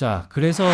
자, 그래서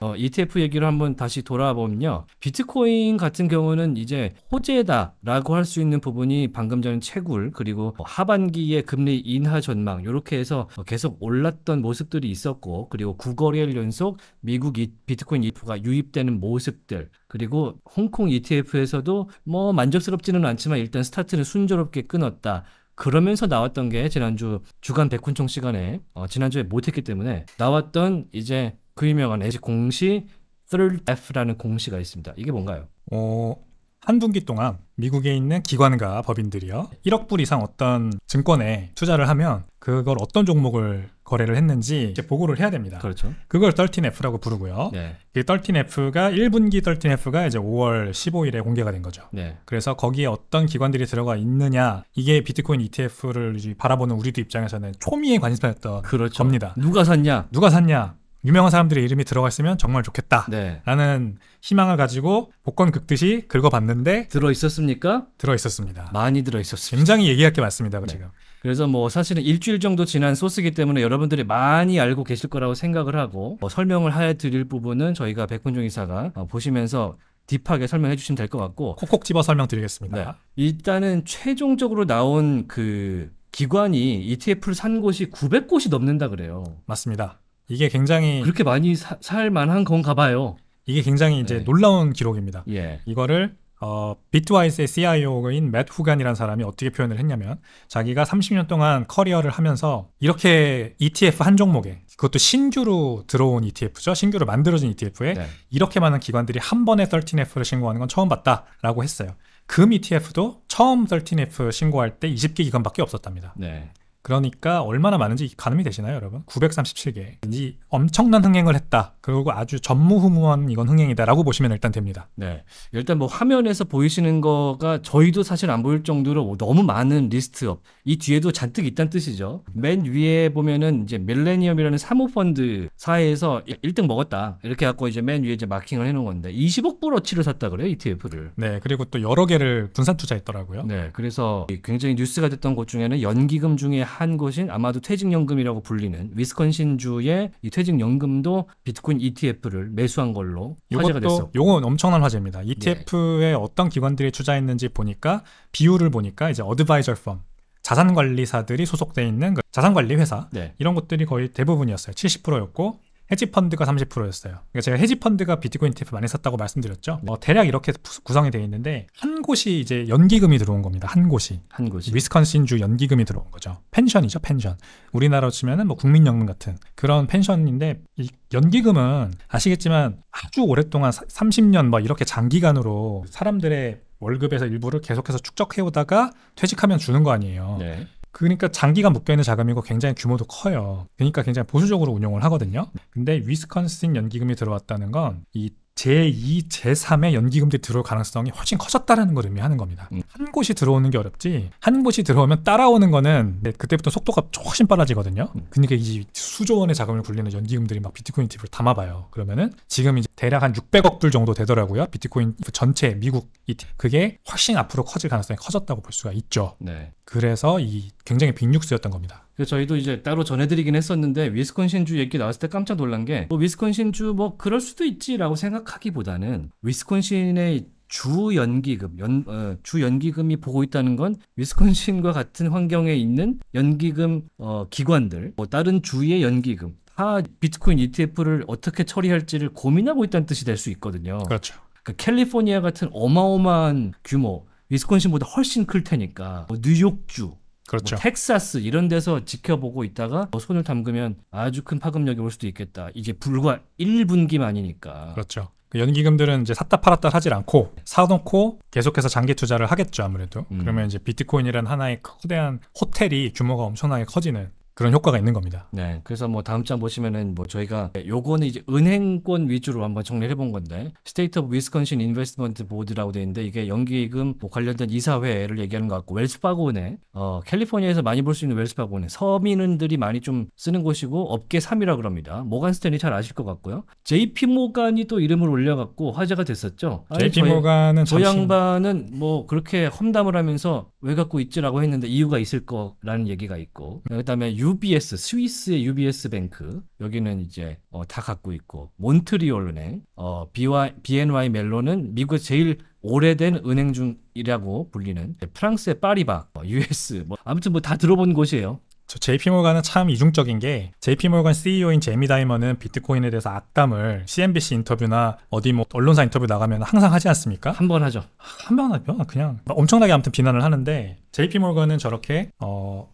어, ETF 얘기를 한번 다시 돌아보면요. 비트코인 같은 경우는 이제 호재다라고 할 수 있는 부분이 방금 전에 채굴 그리고 뭐 하반기에 금리 인하 전망 이렇게 해서 계속 올랐던 모습들이 있었고 그리고 9거래일 연속 미국 비트코인 ETF가 유입되는 모습들 그리고 홍콩 ETF에서도 뭐 만족스럽지는 않지만 일단 스타트는 순조롭게 끊었다. 그러면서 나왔던 게 지난주 주간 백훈총 시간에 어, 지난주에 못했기 때문에 나왔던 이제 그 유명한 애식 공시 3F라는 공시가 있습니다. 이게 뭔가요? 어, 한 분기 동안 미국에 있는 기관과 법인들이요. 1억 불 이상 어떤 증권에 투자를 하면 그걸 어떤 종목을 거래를 했는지 이제 보고를 해야 됩니다. 그렇죠. 그걸 13F라고 부르고요. 네. 그 13F가 1분기 13F가 이제 5월 15일에 공개가 된 거죠. 네. 그래서 거기에 어떤 기관들이 들어가 있느냐 이게 비트코인 ETF를 바라보는 우리도 입장에서는 초미의 관심사였던 그렇죠. 겁니다. 누가 샀냐? 누가 샀냐? 유명한 사람들의 이름이 들어갔으면 정말 좋겠다라는 네. 희망을 가지고 복권 극듯이 긁어봤는데 들어 있었습니까? 들어 있었습니다. 많이 들어 있었습니다. 굉장히 얘기할 게 많습니다. 네. 지금. 그래서 뭐 사실은 일주일 정도 지난 소스기 때문에 여러분들이 많이 알고 계실 거라고 생각을 하고 뭐 설명을 해 드릴 부분은 저희가 백분종 이사가 어, 보시면서 딥하게 설명해 주시면 될 것 같고 콕콕 집어 설명드리겠습니다. 네. 일단은 최종적으로 나온 그 기관이 ETF를 산 곳이 900곳이 넘는다 그래요. 맞습니다. 이게 굉장히 그렇게 많이 살 만한 건가 봐요. 이게 굉장히 이제 네. 놀라운 기록입니다. 예. 이거를 어, 비트와이스의 CIO인 맷 후간이라는 사람이 어떻게 표현을 했냐면 자기가 30년 동안 커리어를 하면서 이렇게 ETF 한 종목에 그것도 신규로 들어온 ETF죠. 신규로 만들어진 ETF에 네. 이렇게 많은 기관들이 한 번에 13F를 신고하는 건 처음 봤다라고 했어요. 금 ETF도 처음 13F 신고할 때 20개 기관밖에 없었답니다. 네. 그러니까 얼마나 많은지 가늠이 되시나요, 여러분? 937개. 이 엄청난 흥행을 했다. 그리고 아주 전무후무한 이건 흥행이다라고 보시면 일단 됩니다. 네. 일단 뭐 화면에서 보이시는 거가 저희도 사실 안 보일 정도로 뭐 너무 많은 리스트업. 이 뒤에도 잔뜩 있다는 뜻이죠. 맨 위에 보면은 이제 밀레니엄이라는 사모펀드 사이에서 1등 먹었다. 이렇게 갖고 이제 맨 위에 이제 마킹을 해 놓은 건데 20억 불어치를 샀다 그래요, ETF를. 네. 그리고 또 여러 개를 분산 투자했더라고요. 네. 그래서 굉장히 뉴스가 됐던 곳 중에는 연기금 중에 한 곳인 아마도 퇴직연금이라고 불리는 위스콘신주의 이 퇴직연금도 비트코인 ETF를 매수한 걸로 화제가 됐어. 요건 엄청난 화제입니다. ETF에 네. 예. 어떤 기관들이 투자했는지 보니까 비율을 보니까 이제 어드바이저 펌 자산관리사들이 소속돼 있는 그 자산관리 회사 네. 이런 것들이 거의 대부분이었어요. 70%였고 헤지펀드가 30%였어요. 그러니까 제가 헤지펀드가 비트코인 ETF 많이 샀다고 말씀드렸죠. 뭐 대략 이렇게 구성이 되어 있는데 한 곳이 이제 연기금이 들어온 겁니다. 한 곳이. 한 곳이. 위스컨신주 연기금이 들어온 거죠. 펜션이죠, 펜션. 우리나라로 치면은 뭐 국민연금 같은 그런 펜션인데 이 연기금은 아시겠지만 아주 오랫동안 30년 뭐 이렇게 장기간으로 사람들의 월급에서 일부를 계속해서 축적해오다가 퇴직하면 주는 거 아니에요. 네. 그러니까 장기간 묶여있는 자금이고 굉장히 규모도 커요. 그러니까 굉장히 보수적으로 운영을 하거든요. 근데 위스콘신 연기금이 들어왔다는 건이 제2, 제3의 연기금대 들어올 가능성이 훨씬 커졌다라는 걸 의미하는 겁니다. 음. 한 곳이 들어오는 게 어렵지 한 곳이 들어오면 따라오는 거는 네, 그때부터 속도가 훨씬 빨라지거든요. 음. 그러니까 이 수조 원의 자금을 굴리는 연기금들이 막 비트코인 팁을 담아봐요. 그러면은 지금 이제 대략 한 600억 불 정도 되더라고요. 비트코인 전체 미국 이 그게 훨씬 앞으로 커질 가능성이 커졌다고 볼 수가 있죠. 네. 그래서 이 굉장히 빅뉴스였던 겁니다. 저희도 이제 따로 전해드리긴 했었는데 위스콘신주 얘기 나왔을 때 깜짝 놀란 게 뭐 위스콘신주 뭐 그럴 수도 있지라고 생각하기보다는 위스콘신의 주 연기금 연, 어, 주 연기금이 보고 있다는 건 위스콘신과 같은 환경에 있는 연기금 어, 기관들 뭐 다른 주의 연기금 다 비트코인 ETF를 어떻게 처리할지를 고민하고 있다는 뜻이 될 수 있거든요. 그렇죠. 그러니까 캘리포니아 같은 어마어마한 규모 위스콘신보다 훨씬 클 테니까 뭐 뉴욕주 그렇죠. 뭐 텍사스 이런 데서 지켜보고 있다가 뭐 손을 담그면 아주 큰 파급력이 올 수도 있겠다. 이제 불과 1분기만이니까. 그렇죠. 그 연기금들은 이제 샀다 팔았다 하질 않고 사놓고 계속해서 장기 투자를 하겠죠 아무래도 음. 그러면 이제 비트코인이란 하나의 거대한 호텔이 규모가 엄청나게 커지는 그런 효과가 있는 겁니다. 네. 그래서 뭐 다음 장 보시면은 뭐 저희가 요거는 이제 은행권 위주로 한번 정리 해본 건데 스테이트 오브 위스콘신 인베스트먼트 보드라고 돼 있는데 이게 연기금 뭐 관련된 이사회를 얘기하는 것 같고 웰스파고네 어, 캘리포니아에서 많이 볼 수 있는 웰스파고네 서민들이 많이 좀 쓰는 곳이고 업계 3위라 그럽니다. 모간 스탠이잘 아실 것 같고요. JP 모간이 또 이름을 올려갖고 화제가 됐었죠. JP 모간은 저 양반은 뭐 그렇게 험담을 하면서 왜 갖고 있지라고 했는데 이유가 있을 거라는 얘기가 있고 그다음에 유 UBS 스위스의 UBS 뱅크 여기는 이제 어, 다 갖고 있고 몬트리올 은행, 어, BY, BNY 멜론은 미국 제일 오래된 은행 중이라고 불리는 프랑스의 파리바, 어, US 뭐 아무튼 뭐 다 들어본 곳이에요. 저 JP모간은 참 이중적인 게 JP모간 CEO인 제미 다이먼은 비트코인에 대해서 악담을 CNBC 인터뷰나 어디 뭐 언론사 인터뷰 나가면 항상 하지 않습니까? 한번 하죠. 한 번하죠 그냥 엄청나게 아무튼 비난을 하는데 JP모간은 저렇게 어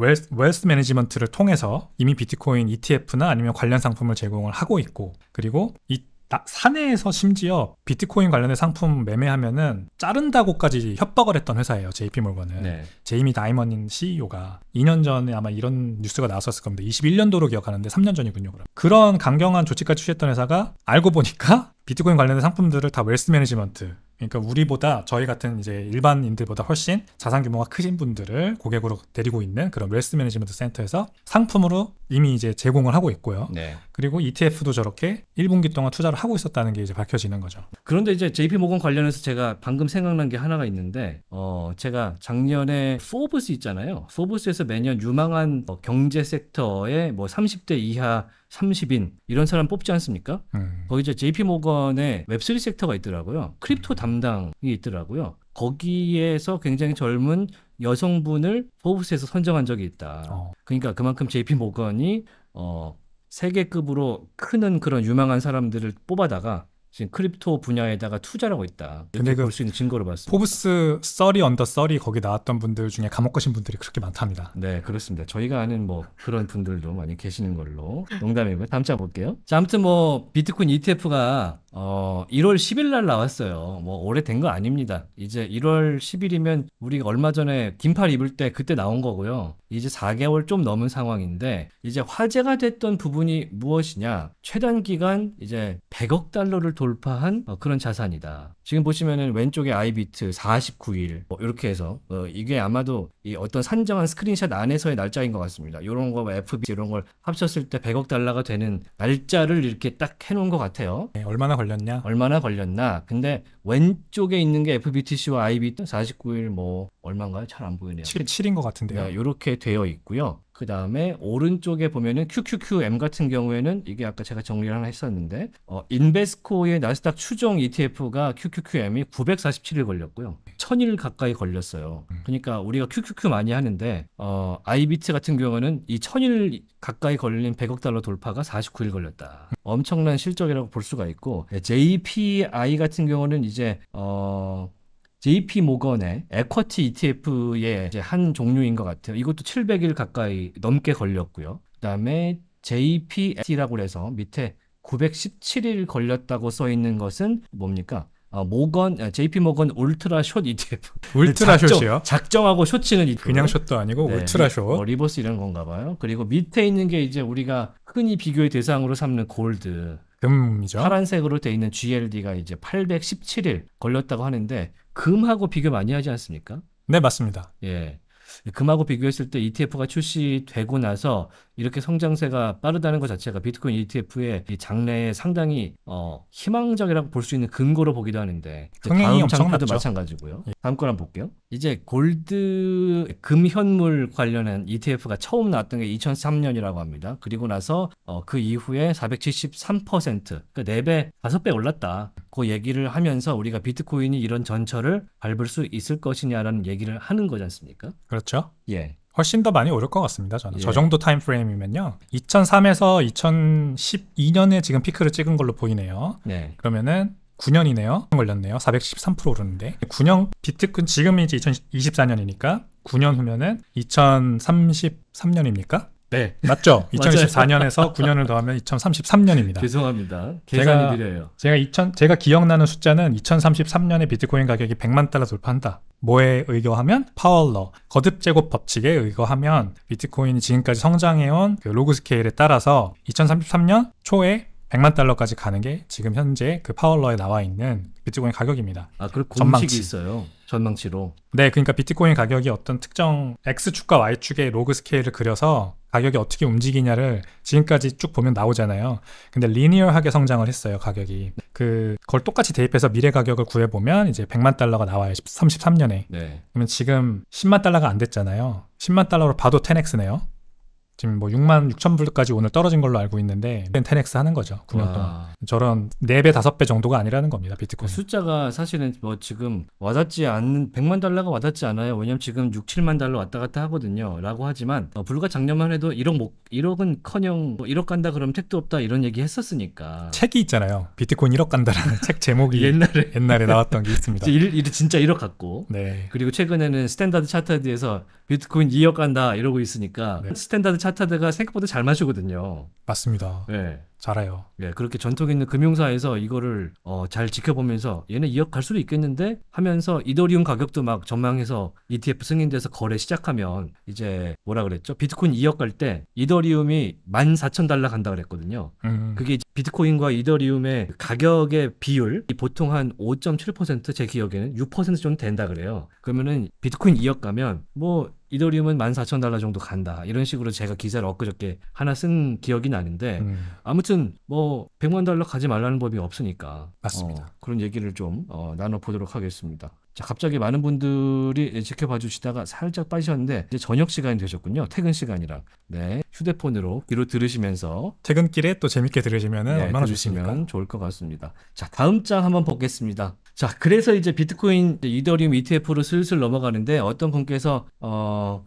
웨스, 스 매니지먼트를 통해서 이미 비트코인 ETF나 아니면 관련 상품을 제공을 하고 있고 그리고 이 사내에서 심지어 비트코인 관련된 상품 매매하면은 자른다고까지 협박을 했던 회사예요. JP 몰건은. 네. 제이미 다이먼인 CEO가 2년 전에 아마 이런 뉴스가 나왔었을 겁니다. 21년도로 기억하는데 3년 전이군요. 그럼. 그런 강경한 조치까지 취했던 회사가 알고 보니까 비트코인 관련된 상품들을 다 웰스 매니지먼트 그러니까 우리보다 저희 같은 이제 일반인들보다 훨씬 자산 규모가 크신 분들을 고객으로 데리고 있는 그런 웰스 매니지먼트 센터에서 상품으로 이미 이제 제공을 하고 있고요. 네. 그리고 ETF도 저렇게 1분기 동안 투자를 하고 있었다는 게 이제 밝혀지는 거죠. 그런데 이제 JP 모건 관련해서 제가 방금 생각난 게 하나가 있는데 어 제가 작년에 포브스 있잖아요. 포브스에서 매년 유망한 어, 경제 섹터의 뭐 30대 이하 30인 이런 사람 뽑지 않습니까? 음. 거기 이제 JP 모건의 웹 3 섹터가 있더라고요. 크립토 음. 담당이 있더라고요. 거기에서 굉장히 젊은 여성분을 포브스에서 선정한 적이 있다. 어. 그러니까 그만큼 JP 모건이 어 세계급으로 크는 그런 유망한 사람들을 뽑아다가 지금 크립토 분야에다가 투자를 하고 있다. 이렇게 그 볼수 있는 증거로 봤습니다. 포브스 썰이 언더 썰이 거기 나왔던 분들 중에 감옥 가신 분들이 그렇게 많답니다. 네, 그렇습니다. 저희가 아는 뭐 그런 분들도 많이 계시는 걸로 농담이고요. 다음 장 볼게요. 자, 아무튼 뭐 비트코인 ETF가 어 1월 10일 날 나왔어요. 뭐 오래된 거 아닙니다. 이제 1월 10일이면 우리가 얼마 전에 긴팔 입을 때 그때 나온 거고요. 이제 4개월 좀 넘은 상황인데 이제 화제가 됐던 부분이 무엇이냐? 최단 기간 이제 100억 달러를 돌파한 어, 그런 자산이다. 지금 보시면은 왼쪽에 아이비트 49일 뭐 이렇게 해서 어, 이게 아마도 어떤 산정한 스크린샷 안에서의 날짜인 것 같습니다. 이런 거 FB 뭐 이런 걸 합쳤을 때 100억 달러가 되는 날짜를 이렇게 딱 해놓은 것 같아요. 네, 얼마나 걸렸냐? 얼마나 걸렸나? 근데 왼쪽에 있는 게 FBTC와 아이비트 49일 뭐 얼마인가요? 잘 안 보이네요. 7, 7인 것 같은데요. 네, 이렇게 되어 있고요. 그 다음에 오른쪽에 보면은 QQQM 같은 경우에는 이게 아까 제가 정리를 하나 했었는데 어, 인베스코의 나스닥 추종 ETF가 QQQM이 947일 걸렸고요. 1000일 가까이 걸렸어요. 음. 그러니까 우리가 QQQ 많이 하는데 어, 아이비트 같은 경우는 이 1000일 가까이 걸린 100억 달러 돌파가 49일 걸렸다. 엄청난 실적이라고 볼 수가 있고 JPI 네, 같은 경우는 이제 어, JP 모건의 에쿼티 ETF의 한 종류인 것 같아요. 이것도 700일 가까이 넘게 걸렸고요. 그다음에 JPS라고 해서 밑에 917일 걸렸다고 써 있는 것은 뭡니까? 어, 모건, JP 아, 모건 울트라 숏 ETF. 울트라 숏이요? 작정하고 숏치는 ETF. 그냥 숏도 아니고 네, 울트라 숏. 뭐, 리버스 이런 건가 봐요. 그리고 밑에 있는 게 이제 우리가 흔히 비교의 대상으로 삼는 골드. 금이죠. 파란색으로 돼 있는 GLD가 이제 817일 걸렸다고 하는데 금하고 비교 많이 하지 않습니까? 네, 맞습니다. 예. 금하고 비교했을 때 ETF가 출시되고 나서 이렇게 성장세가 빠르다는 것 자체가 비트코인 ETF의 이 장래에 상당히 어, 희망적이라고 볼 수 있는 근거로 보기도 하는데 다음 장표도 마찬가지고요. 예. 다음 거 한번 볼게요. 이제 골드 금현물 관련한 ETF가 처음 나왔던 게 2003년이라고 합니다. 그리고 나서 어, 그 이후에 473%그 4배, 5배 올랐다. 그 얘기를 하면서 우리가 비트코인이 이런 전철을 밟을 수 있을 것이냐라는 얘기를 하는 거지 않습니까? 그렇죠. 예. 훨씬 더 많이 오를 것 같습니다. 저는 예. 저 정도 타임 프레임이면요. 2003에서 2012년에 지금 피크를 찍은 걸로 보이네요. 네. 그러면은 9년이네요. 걸렸네요. 413% 오르는데. 9년 비트코인 지금이 이제 2024년이니까 9년 후면은 2033년입니까? 네, 맞죠. 2024년에서 9년을 더하면 2033년입니다. 죄송합니다. 계산이 제가, 느려요. 제가 2000 제가 기억나는 숫자는 2033년에 비트코인 가격이 100만 달러 돌파한다. 뭐에 의거하면 파월러 거듭 제곱 법칙에 의거하면 비트코인이 지금까지 성장해온 그 로그 스케일에 따라서 2033년 초에 100만 달러까지 가는 게 지금 현재 그 파월러에 나와 있는 비트코인 가격입니다. 아, 그 공식이 있어요. 전망치로. 네, 그러니까 비트코인 가격이 어떤 특정 X축과 Y축의 로그 스케일을 그려서 가격이 어떻게 움직이냐를 지금까지 쭉 보면 나오잖아요. 근데 리니얼하게 성장을 했어요, 가격이. 그, 그걸 똑같이 대입해서 미래 가격을 구해보면 이제 100만 달러가 나와요, 33년에. 네. 그러면 지금 10만 달러가 안 됐잖아요. 10만 달러로 봐도 10X네요. 지금 뭐 6만 6천 불까지 오늘 떨어진 걸로 알고 있는데 텐엑스 하는 거죠. 9년 와. 아. 동안. 저런 4배, 5배 정도가 아니라는 겁니다. 비트코인. 그 숫자가 사실은 뭐 지금 와닿지 않는 100만 달러가 와닿지 않아요. 왜냐면 지금 6, 7만 달러 왔다 갔다 하거든요. 라고 하지만 어, 불과 작년만 해도 1억 목 1억은커녕 뭐 1억 간다 그러면 택도 없다 이런 얘기 했었으니까. 책이 있잖아요. 비트코인 1억 간다라는 책 제목이 옛날에 옛날에 나왔던 게 있습니다. 진짜 1억 갔고. 네. 그리고 최근에는 스탠다드 차트에 대해서 비트코인 2억 간다 이러고 있으니까 네. 스탠다드 차트 차타드가 생각보다 잘 마시거든요. 맞습니다. 네. 잘해요. 네, 그렇게 전통 있는 금융사에서 이거를 어, 잘 지켜보면서 얘는 이어갈 수도 있겠는데 하면서 이더리움 가격도 막 전망해서 ETF 승인돼서 거래 시작하면 이제 뭐라 그랬죠? 비트코인 이어갈때 이더리움이 1 4 0 0 0 달러 간다 그랬거든요. 음. 그게 비트코인과 이더리움의 가격의 비율 보통 한 5.7%제 기억에는 6% 정도 된다 그래요. 그러면은 비트코인 이어 가면 뭐 이더리움은 14,000달러 정도 간다. 이런 식으로 제가 기사를 엊그저께 하나 쓴 기억이 나는데 음. 아무튼 뭐 100만 달러 가지 말라는 법이 없으니까 맞습니다. 어, 그런 얘기를 좀 어, 나눠 보도록 하겠습니다. 자, 갑자기 많은 분들이 지켜봐 주시다가 살짝 빠지셨는데 이제 저녁 시간이 되셨군요. 퇴근 시간이랑. 네. 휴대폰으로 귀로 들으시면서 퇴근길에 또 재밌게 들으시면 네, 얼마나 좋으시면 좋을 것 같습니다. 자 다음 장 한번 보겠습니다. 자 그래서 이제 비트코인 이더리움 ETF로 슬슬 넘어가는데 어떤 분께서 어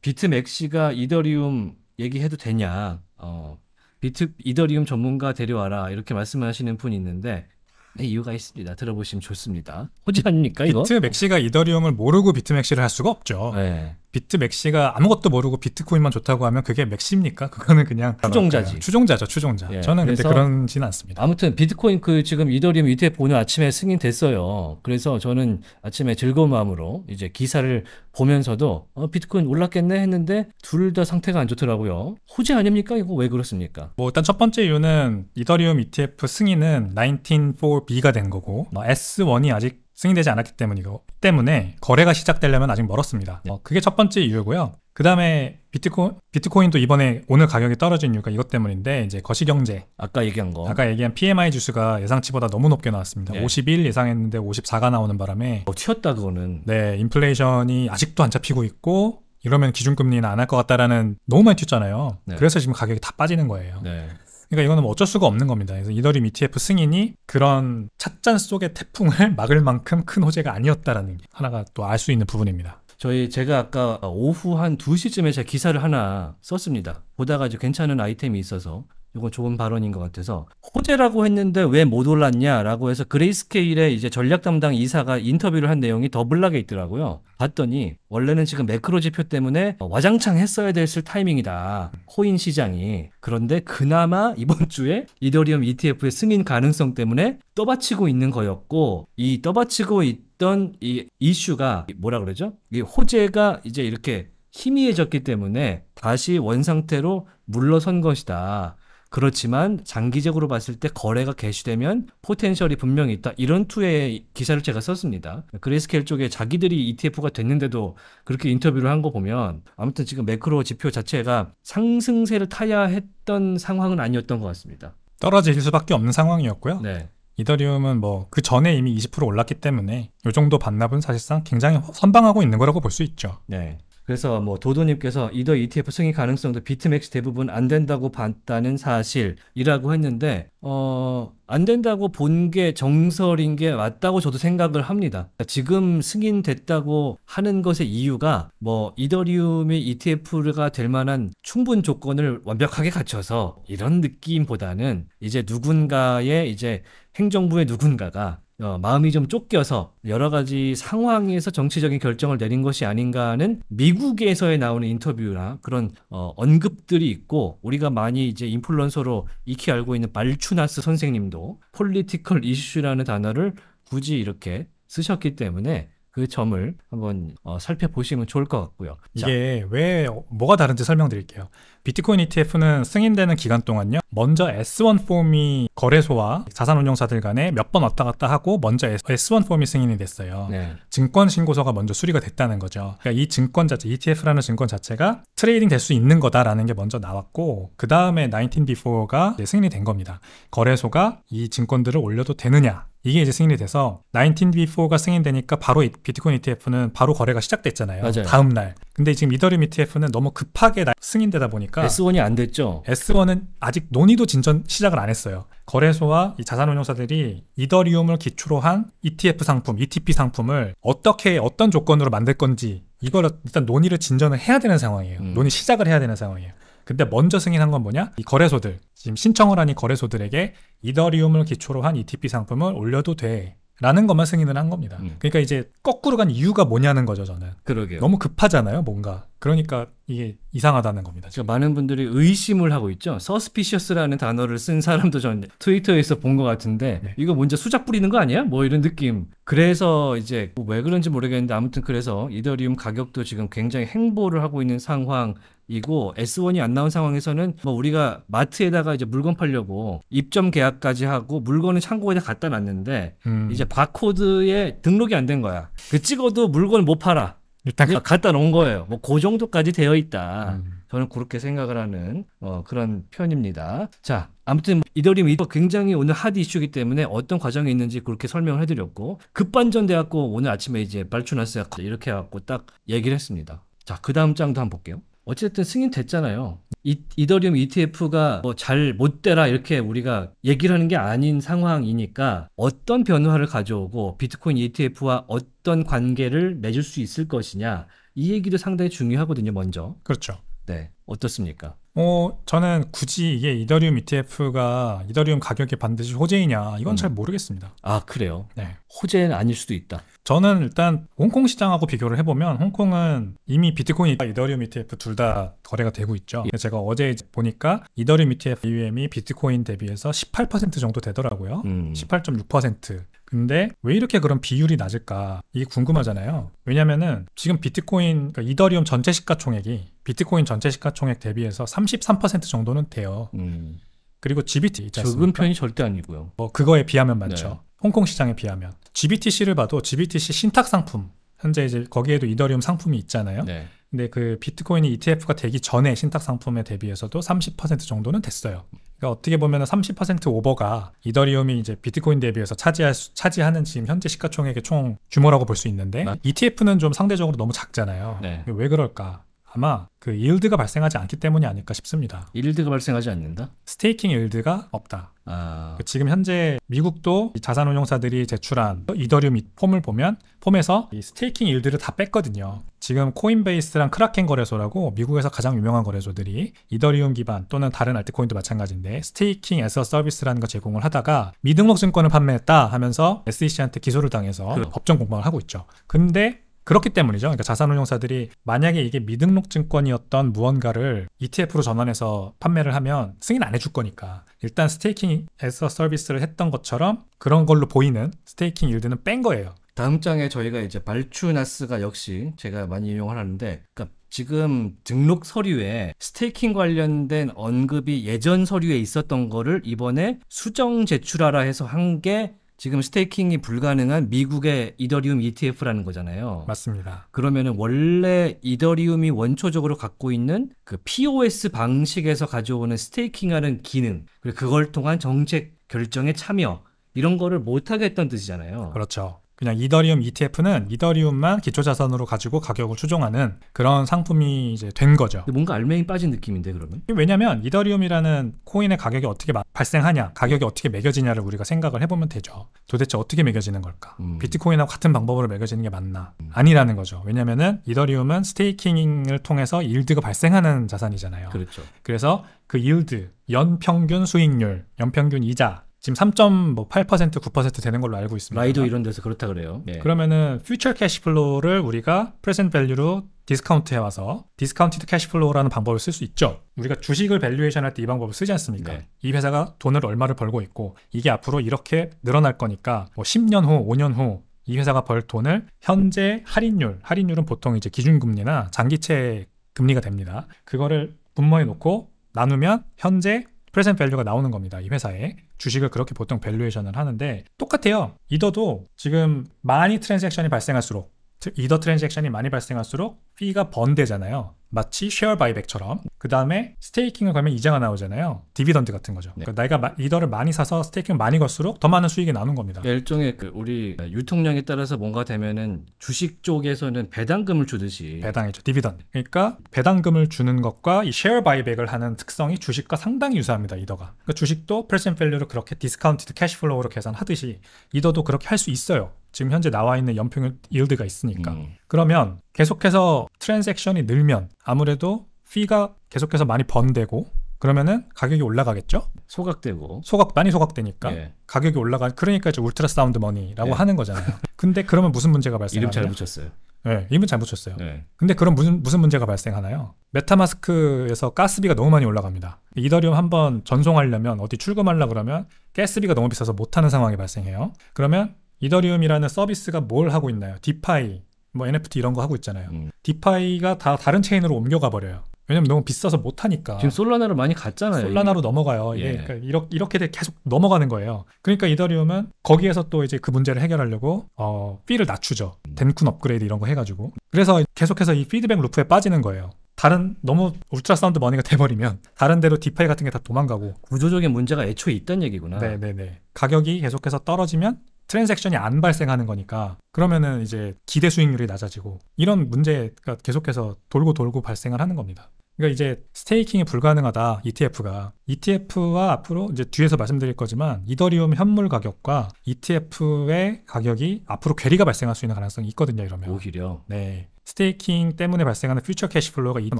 비트맥시가 이더리움 얘기해도 되냐 어 비트 이더리움 전문가 데려와라 이렇게 말씀하시는 분이 있는데 네, 이유가 있습니다. 들어보시면 좋습니다. 호지 아닙니까 이거? 비트맥시가 이더리움을 모르고 비트맥시를 할 수가 없죠. 네. 비트 맥시가 아무것도 모르고 비트코인만 좋다고 하면 그게 맥시입니까? 그거는 그냥 추종자지. 추종자죠, 추종자. 예, 저는 근데 그런지는 않습니다. 아무튼 비트코인 그 지금 이더리움 ETF 오늘 아침에 승인됐어요. 그래서 저는 아침에 즐거운 마음으로 이제 기사를 보면서도 어, 비트코인 올랐겠네 했는데 둘 다 상태가 안 좋더라고요. 호재 아닙니까? 이거 왜 그렇습니까? 뭐 일단 첫 번째 이유는 이더리움 ETF 승인은 194B가 된 거고 S1이 뭐 아직 승인되지 않았기 때문이고 때문에 거래가 시작되려면 아직 멀었습니다. 네. 어, 그게 첫 번째 이유고요. 그 다음에 비트코인, 비트코인도 이번에 오늘 가격이 떨어진 이유가 이것 때문인데 이제 거시경제 아까 얘기한 거 아까 얘기한 PMI 지수가 예상치보다 너무 높게 나왔습니다. 네. 51 예상했는데 54가 나오는 바람에 어, 튀었다 그거는 네 인플레이션이 아직도 안 잡히고 있고 이러면 기준금리는 안 할 것 같다라는 너무 많이 튀었잖아요. 네. 그래서 지금 가격이 다 빠지는 거예요. 네. 그러니까 이거는 뭐 어쩔 수가 없는 겁니다. 그래서 이더리움 ETF 승인이 그런 찻잔 속의 태풍을 막을 만큼 큰 호재가 아니었다라는 게 하나가 또 알 수 있는 부분입니다. 저희 제가 아까 오후 한2시쯤에 제가 기사를 하나 썼습니다. 보다가 아주 괜찮은 아이템이 있어서 이거 좋은 발언인 것 같아서 호재라고 했는데 왜 못 올랐냐라고 해서 그레이스케일의 이제 전략 담당 이사가 인터뷰를 한 내용이 더블락에 있더라고요. 봤더니 원래는 지금 매크로 지표 때문에 와장창 했어야 됐을 타이밍이다. 코인 시장이 그런데 그나마 이번 주에 이더리움 ETF의 승인 가능성 때문에 떠받치고 있는 거였고 이 떠받치고 있던 이 이슈가 뭐라 그러죠? 이 호재가 이제 이렇게 희미해졌기 때문에 다시 원 상태로 물러선 것이다. 그렇지만 장기적으로 봤을 때 거래가 개시되면 포텐셜이 분명히 있다. 이런 투의 기사를 제가 썼습니다. 그레이스케일 쪽에 자기들이 ETF가 됐는데도 그렇게 인터뷰를 한 거 보면 아무튼 지금 매크로 지표 자체가 상승세를 타야 했던 상황은 아니었던 것 같습니다. 떨어질 수밖에 없는 상황이었고요. 네. 이더리움은 뭐 그 전에 이미 20% 올랐기 때문에 이 정도 반납은 사실상 굉장히 선방하고 있는 거라고 볼 수 있죠. 네. 그래서 뭐 도도님께서 이더 ETF 승인 가능성도 비트맥스 대부분 안 된다고 봤다는 사실이라고 했는데 어, 안 된다고 본 게 정설인 게 맞다고 저도 생각을 합니다. 그러니까 지금 승인됐다고 하는 것의 이유가 뭐 이더리움이 ETF가 될 만한 충분 조건을 완벽하게 갖춰서 이런 느낌보다는 이제 누군가의 이제 행정부의 누군가가 어, 마음이 좀 쫓겨서 여러 가지 상황에서 정치적인 결정을 내린 것이 아닌가 하는 미국에서의 나오는 인터뷰나 그런 어, 언급들이 있고 우리가 많이 이제 인플루언서로 익히 알고 있는 말추나스 선생님도 폴리티컬 이슈라는 단어를 굳이 이렇게 쓰셨기 때문에 그 점을 한번 어, 살펴보시면 좋을 것 같고요. 이게 왜 뭐가 다른지 설명드릴게요. 비트코인 ETF는 승인되는 기간 동안요. 먼저 S1 폼이 거래소와 자산운용사들 간에 몇 번 왔다 갔다 하고 먼저 S1 폼이 승인이 됐어요. 네. 증권 신고서가 먼저 수리가 됐다는 거죠. 그러니까 이 증권 자체, ETF라는 증권 자체가 트레이딩 될 수 있는 거다라는 게 먼저 나왔고 그 다음에 19B4가 승인이 된 겁니다. 거래소가 이 증권들을 올려도 되느냐 이게 이제 승인이 돼서 19B4가 승인되니까 바로 비트코인 ETF는 바로 거래가 시작됐잖아요. 맞아요. 다음 날. 근데 지금 이더리움 ETF는 너무 급하게 승인되다 보니까 보니까 S1이 안 됐죠. S1은 아직 논의도 진전 시작을 안 했어요. 거래소와 자산운용사들이 이더리움을 기초로 한 ETF 상품, ETP 상품을 어떻게 어떤 조건으로 만들 건지 이걸 일단 논의를 진전을 해야 되는 상황이에요. 음. 논의 시작을 해야 되는 상황이에요. 근데 먼저 승인한 건 뭐냐? 이 거래소들 지금 신청을 하니 거래소들에게 이더리움을 기초로 한 ETP 상품을 올려도 돼. 라는 것만 승인을 한 겁니다. 음. 그러니까 이제 거꾸로 간 이유가 뭐냐는 거죠, 저는. 그러게요. 너무 급하잖아요, 뭔가. 그러니까 이게 이상하다는 겁니다. 지금 그러니까 많은 분들이 의심을 하고 있죠. 서스피셔스라는 단어를 쓴 사람도 전 트위터에서 본 것 같은데 네. 이거 뭔지 수작 뿌리는 거 아니야? 뭐 이런 느낌. 그래서 이제 뭐왜 그런지 모르겠는데 아무튼 그래서 이더리움 가격도 지금 굉장히 행보를 하고 있는 상황 이고 S1이 안 나온 상황에서는 뭐 우리가 마트에다가 이제 물건 팔려고 입점 계약까지 하고 물건을 창고에다 갖다 놨는데 음. 이제 바코드에 등록이 안 된 거야. 그 찍어도 물건 을못 팔아. 일단 가... 갖다 놓은 거예요. 뭐그 정도까지 되어 있다. 음. 저는 그렇게 생각을 하는 어, 그런 편입니다. 자, 아무튼 이더리움이 굉장히 오늘 핫 이슈이기 때문에 어떤 과정이 있는지 그렇게 설명을 해드렸고 급반전돼갖고 오늘 아침에 이제 발추나스 이렇게 해갖고 딱 얘기를 했습니다. 자, 그 다음 장도 한번 볼게요. 어쨌든 승인됐잖아요. 이, 이더리움 ETF가 뭐잘못 되라 이렇게 우리가 얘기를 하는 게 아닌 상황이니까 어떤 변화를 가져오고 비트코인 ETF와 어떤 관계를 맺을 수 있을 것이냐 이 얘기도 상당히 중요하거든요, 먼저. 그렇죠. 네. 어떻습니까? 어, 저는 굳이 이게 이더리움 ETF가 이더리움 가격에 반드시 호재이냐 이건 음. 잘 모르겠습니다. 아 그래요? 네. 호재는 아닐 수도 있다. 저는 일단 홍콩 시장하고 비교를 해보면 홍콩은 이미 비트코인과 이더리움 ETF 둘 다 거래가 되고 있죠. 예. 제가 어제 보니까 이더리움 ETF EUM이 비트코인 대비해서 18% 정도 되더라고요. 음. 18.6% 근데 왜 이렇게 그런 비율이 낮을까? 이게 궁금하잖아요. 왜냐면은 지금 비트코인, 그러니까 이더리움 전체 시가총액이 비트코인 전체 시가총액 대비해서 33% 정도는 돼요. 음. 그리고 GBT 지않습니 적은 편이 절대 아니고요. 뭐 그거에 비하면 많죠. 네. 홍콩 시장에 비하면. GBTC를 봐도 GBTC 신탁 상품 현재 이제 거기에도 이더리움 상품이 있잖아요. 네. 근데 그 비트코인이 ETF가 되기 전에 신탁 상품에 대비해서도 30% 정도는 됐어요. 그러니까 어떻게 보면 30% 오버가 이더리움이 이제 비트코인 대비해서 차지할 수, 차지하는 지금 현재 시가총액의 총 규모라고 볼 수 있는데 네. ETF는 좀 상대적으로 너무 작잖아요. 네. 왜 그럴까? 아마 그 일드가 발생하지 않기 때문이 아닐까 싶습니다. 일드가 발생하지 않는다? 스테이킹 일드가 없다. 아... 그 지금 현재 미국도 자산운용사들이 제출한 이더리움 폼을 보면 폼에서 스테이킹 일드를 다 뺐거든요. 지금 코인베이스랑 크라켄 거래소라고 미국에서 가장 유명한 거래소들이 이더리움 기반 또는 다른 알트코인도 마찬가지인데 스테이킹 에서 서비스라는 걸 제공을 하다가 미등록 증권을 판매했다 하면서 SEC한테 기소를 당해서 그 법정 공방을 하고 있죠. 근데 그렇기 때문이죠. 그러니까 자산운용사들이 만약에 이게 미등록 증권이었던 무언가를 ETF로 전환해서 판매를 하면 승인 안 해줄 거니까 일단 스테이킹에서 서비스를 했던 것처럼 그런 걸로 보이는 스테이킹 일드는 뺀 거예요. 다음 장에 저희가 이제 발추나스가 역시 제가 많이 이용하는데 을 그러니까 지금 등록 서류에 스테이킹 관련된 언급이 예전 서류에 있었던 거를 이번에 수정 제출하라 해서 한게 지금 스테이킹이 불가능한 미국의 이더리움 ETF라는 거잖아요. 맞습니다. 그러면은 원래 이더리움이 원초적으로 갖고 있는 그 POS 방식에서 가져오는 스테이킹하는 기능, 그리고 그걸 통한 정책 결정에 참여 이런 거를 못하게 했던 뜻이잖아요. 그렇죠. 그냥 이더리움 ETF는 이더리움만 기초 자산으로 가지고 가격을 추종하는 그런 상품이 이제 된 거죠. 뭔가 알맹이 빠진 느낌인데 그러면? 왜냐면 이더리움이라는 코인의 가격이 어떻게 발생하냐, 가격이 어떻게 매겨지냐를 우리가 생각을 해보면 되죠. 도대체 어떻게 매겨지는 걸까? 음. 비트코인하고 같은 방법으로 매겨지는 게 맞나? 음. 아니라는 거죠. 왜냐면 이더리움은 스테이킹을 통해서 일드가 발생하는 자산이잖아요. 그렇죠. 그래서 그 일드, 연평균 수익률, 연평균 이자 지금 3.8% 9% 뭐 되는 걸로 알고 있습니다. 라이도 이런 데서 그렇다 그래요. 예. 그러면은 퓨처 캐시플로우를 우리가 프레젠트 밸류로 디스카운트해 와서 디스카운티드 캐시플로우라는 방법을 쓸 수 있죠. 우리가 주식을 밸류에이션 할 때 이 방법을 쓰지 않습니까? 네. 이 회사가 돈을 얼마를 벌고 있고 이게 앞으로 이렇게 늘어날 거니까 뭐 10년 후, 5년 후 이 회사가 벌 돈을 현재 할인율, 할인율은 보통 이제 기준금리나 장기채 금리가 됩니다. 그거를 분모해 놓고 나누면 현재 프레젠 밸류가 나오는 겁니다. 이 회사에 주식을 그렇게 보통 밸류에이션을 하는데 똑같아요. 이더도 지금 많이 트랜잭션이 발생할수록 이더 트랜잭션이 많이 발생할수록 피가 번되잖아요. 마치 쉐어 바이백처럼 그 다음에 스테이킹을 걸면 이자가 나오잖아요 디비던드 같은 거죠 네. 그러니까 내가 리더를 많이 사서 스테이킹 을 많이 걸수록 더 많은 수익이 나는 겁니다 그러니까 일종의 그 우리 유통량에 따라서 뭔가 되면은 주식 쪽에서는 배당금을 주듯이 배당이죠 디비던드 그러니까 배당금을 주는 것과 이 쉐어 바이백을 하는 특성이 주식과 상당히 유사합니다 리더가 그러니까 주식도 프레젠 밸류를 그렇게 디스카운티드 캐시플로우로 계산하듯이 리더도 그렇게 할 수 있어요 지금 현재 나와 있는 연평균 일드가 있으니까. 음. 그러면 계속해서 트랜잭션이 늘면 아무래도 피가 계속해서 많이 번되고 그러면은 가격이 올라가겠죠? 소각되고 소각 많이 소각되니까 예. 가격이 올라가 그러니까 이제 울트라 사운드 머니라고 예. 하는 거잖아요. 근데 그러면 무슨 문제가 발생하나요? 이름 잘 붙였어요. 네, 예, 이름 잘 붙였어요. 네. 근데 그럼 무슨 무슨 문제가 발생하나요? 메타마스크에서 가스비가 너무 많이 올라갑니다. 이더리움 한번 전송하려면 어디 출금하려 그러면 가스비가 너무 비싸서 못하는 상황이 발생해요. 그러면 이더리움이라는 서비스가 뭘 하고 있나요? 디파이, 뭐 NFT 이런 거 하고 있잖아요. 음. 디파이가 다 다른 체인으로 옮겨가 버려요. 왜냐면 너무 비싸서 못 하니까. 지금 솔라나로 많이 갔잖아요. 솔라나로 이게. 넘어가요. 이 예. 예. 그러니까 이렇게 이렇게 계속 넘어가는 거예요. 그러니까 이더리움은 거기에서 또 이제 그 문제를 해결하려고 어, 피를 낮추죠. 음. 덴쿤 업그레이드 이런 거 해가지고. 그래서 계속해서 이 피드백 루프에 빠지는 거예요. 다른 너무 울트라사운드 머니가 돼버리면 다른 데로 디파이 같은 게 다 도망가고 구조적인 문제가 애초에 있던 얘기구나. 네네네. 네, 네. 가격이 계속해서 떨어지면 트랜잭션이 안 발생하는 거니까 그러면은 이제 기대 수익률이 낮아지고 이런 문제가 계속해서 돌고 돌고 발생을 하는 겁니다. 그러니까 이제 스테이킹이 불가능하다 ETF가 ETF와 앞으로 이제 뒤에서 말씀드릴 거지만 이더리움 현물 가격과 ETF의 가격이 앞으로 괴리가 발생할 수 있는 가능성이 있거든요. 이러면 오히려 네 스테이킹 때문에 발생하는 퓨처 캐시플로우가 이건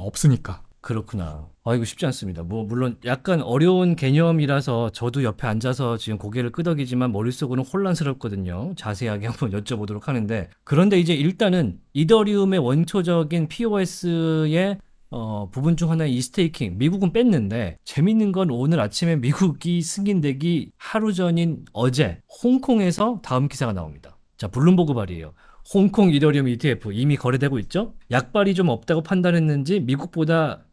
없으니까 그렇구나. 아, 이거 쉽지 않습니다. 뭐, 물론 약간 어려운 개념이라서 저도 옆에 앉아서 지금 고개를 끄덕이지만 머릿속으로는 혼란스럽거든요. 자세하게 한번 여쭤보도록 하는데. 그런데 이제 일단은 이더리움의 원초적인 POS의 어, 부분 중하나인이 스테이킹. 미국은 뺐는데, 재밌는 건 오늘 아침에 미국이 승인되기 하루 전인 어제, 홍콩에서 다음 기사가 나옵니다. 자, 블룸버그 발이에요. 홍콩 이더리움 ETF 이미 거래되고 있죠? 약발이 좀 없다고 판단했는지 미국보다